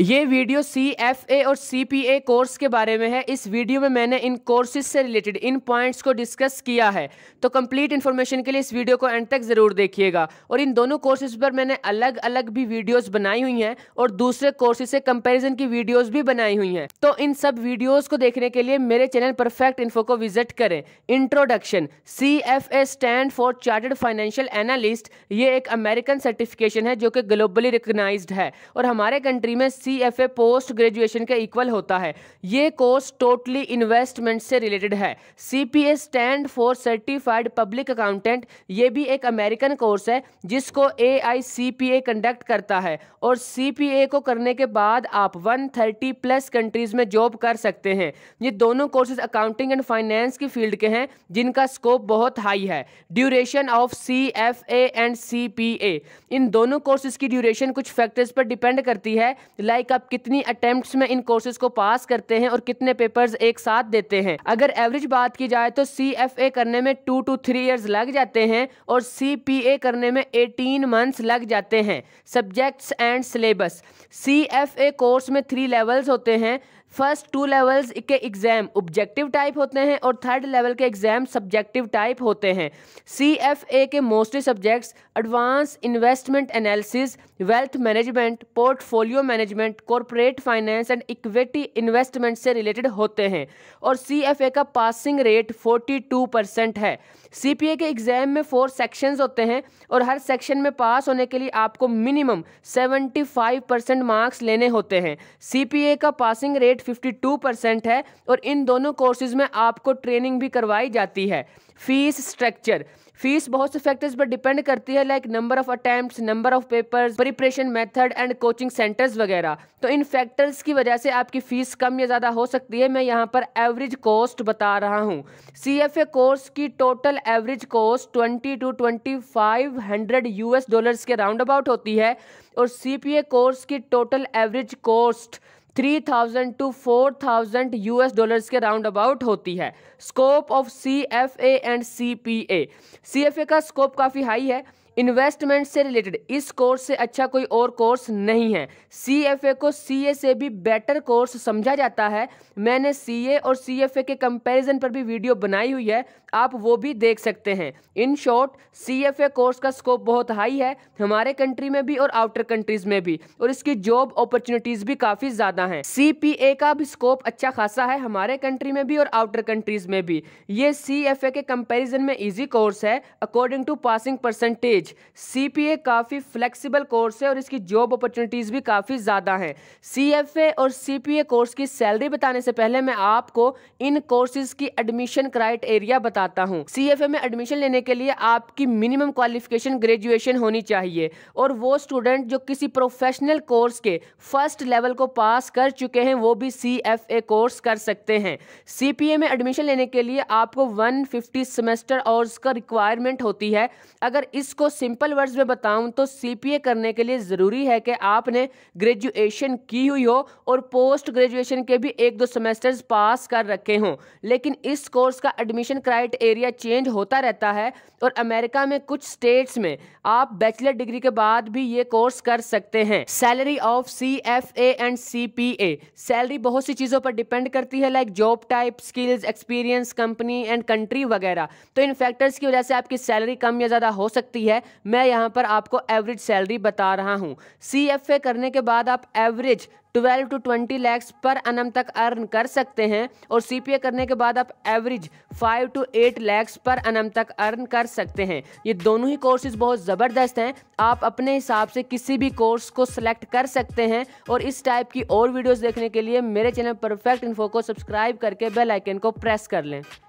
ये वीडियो सी एफ ए और C P A course के बारे में है इस वीडियो में मैंने इन कोर्सेज से रिलेटेड इन पॉइंट्स को डिस्कस किया है तो कंप्लीट इन्फॉर्मेशन के लिए इस वीडियो को एंड तक ज़रूर देखिएगा और इन दोनों कोर्सेज पर मैंने अलग अलग भी वीडियोस बनाई हुई हैं और दूसरे कोर्सेज से कंपेरिजन की वीडियोज़ भी बनाई हुई हैं तो इन सब वीडियोज़ को देखने के लिए मेरे चैनल परफेक्ट इन्फो को विजिट करें introduction C F A stand for chartered financial analyst ये एक अमेरिकन सर्टिफिकेशन है जो कि ग्लोबली रिकोगनाइज है और हमारे कंट्री में C F A post graduation के इक्वल होता है ये कोर्स टोटली इन्वेस्टमेंट से रिलेटेड है C P A stand for certified public accountant ये भी एक अमेरिकन कोर्स है जिसको ए आई सी पी ए कंडक्ट करता है और सी पी ए को करने के बाद आप वन थर्टी प्लस कंट्रीज में जॉब कर सकते हैं ये दोनों कोर्सेज अकाउंटिंग एंड फाइनेंस की फील्ड के हैं जिनका स्कोप बहुत हाई है duration of C F A and C P A इन दोनों कोर्सेज की ड्यूरेशन कुछ फैक्टर्स पर डिपेंड करती है लाइक लाइक आप कितनी अटेम्प्ट में इन कोर्सेज को पास करते हैं और कितने पेपर्स एक साथ देते हैं अगर एवरेज बात की जाए तो सी एफ ए करने में टू टू थ्री ईयर्स लग जाते हैं और सी पी ए करने में एटीन मंथ्स लग जाते हैं subjects and syllabus C F A course में थ्री लेवल्स होते हैं फर्स्ट टू लेवल्स के एग्ज़ाम ऑब्जेक्टिव टाइप होते हैं और थर्ड लेवल के एग्ज़ाम सब्जेक्टिव टाइप होते हैं सी एफ ए के mostly subjects advance investment analysis wealth management portfolio management corporate finance and equity investment से रिलेटेड होते हैं और सी एफ ए का passing rate forty two percent है सीपीए के एग्ज़ाम में फोर सेक्शंस होते हैं और हर सेक्शन में पास होने के लिए आपको मिनिमम 75 परसेंट मार्क्स लेने होते हैं सीपीए का पासिंग रेट 52 परसेंट है और इन दोनों कोर्सेज में आपको ट्रेनिंग भी करवाई जाती है फीस स्ट्रक्चर फीस बहुत से फैक्टर्स पर डिपेंड करती है like number of attempt number of papers preparation method and coaching centres वगैरह तो इन फैक्टर्स की वजह से आपकी फीस कम या ज़्यादा हो सकती है मैं यहाँ पर एवरेज कॉस्ट बता रहा हूँ सी एफ ए कोर्स की total average cost twenty to twenty five hundred US dollars के राउंड अबाउट होती है और सी पी ए कोर्स की total average cost three thousand to four thousand U S dollars के round about होती है scope of C F A and C P A C F A का scope काफ़ी high है investment से related इस course से अच्छा कोई और कोर्स नहीं है सी एफ ए को सी ए से भी बेटर कोर्स समझा जाता है मैंने सी ए और सी एफ ए के कंपैरिजन पर भी वीडियो बनाई हुई है आप वो भी देख सकते हैं in short C F A course का स्कोप बहुत हाई है हमारे कंट्री में भी और आउटर कंट्रीज़ में भी और इसकी जॉब अपॉर्चुनिटीज़ भी काफ़ी ज़्यादा हैं सी पी ए का भी स्कोप अच्छा खासा है हमारे कंट्री में भी और आउटर कंट्रीज़ में भी ये सी एफ ए के कंपेरिजन में ईजी कोर्स है according to passing percentage package CPA काफ़ी फ्लेक्सिबल कोर्स है और इसकी जॉब अपॉर्चुनिटीज़ भी काफ़ी ज़्यादा हैं सीएफए और सीपीए कोर्स की सैलरी बताने से पहले मैं आपको इन कोर्सेज की एडमिशन क्राइटेरिया बताता हूँ सीएफए में एडमिशन लेने के लिए आपकी मिनिमम क्वालिफिकेशन ग्रेजुएशन होनी चाहिए और वो स्टूडेंट जो किसी प्रोफेशनल कोर्स के फर्स्ट लेवल को पास कर चुके हैं वो भी सी एफ ए कोर्स कर सकते हैं सी पी ए में एडमिशन लेने के लिए आपको 150 सेमेस्टर और का रिक्वायरमेंट होती है अगर इसको सिंपल वर्ड्स में बताऊं तो सीपीए करने के लिए ज़रूरी है कि आपने ग्रेजुएशन की हुई हो और पोस्ट ग्रेजुएशन के भी एक दो सेमेस्टर्स पास कर रखे हों लेकिन इस कोर्स का एडमिशन क्राइटेरिया चेंज होता रहता है और अमेरिका में कुछ स्टेट्स में आप बैचलर डिग्री के बाद भी ये कोर्स कर सकते हैं salary of C F A and C P A salary बहुत सी चीज़ों पर डिपेंड करती है like job type skills experience company and country वगैरह तो इन फैक्टर्स की वजह से आपकी सैलरी कम या ज़्यादा हो सकती है मैं यहाँ पर आपको एवरेज सैलरी बता रहा हूँ सी करने के बाद आप एवरेज 12 टू 20 लैक्स पर अनम तक अर्न कर सकते हैं और सी करने के बाद आप एवरेज 5 टू 8 लैक्स पर अनम तक अर्न कर सकते हैं ये दोनों ही कोर्सेज बहुत ज़बरदस्त हैं आप अपने हिसाब से किसी भी कोर्स को सिलेक्ट कर सकते हैं और इस टाइप की और वीडियोस देखने के लिए मेरे चैनल परफेक्ट इन्फो को सब्सक्राइब करके बेल आइकन को प्रेस कर लें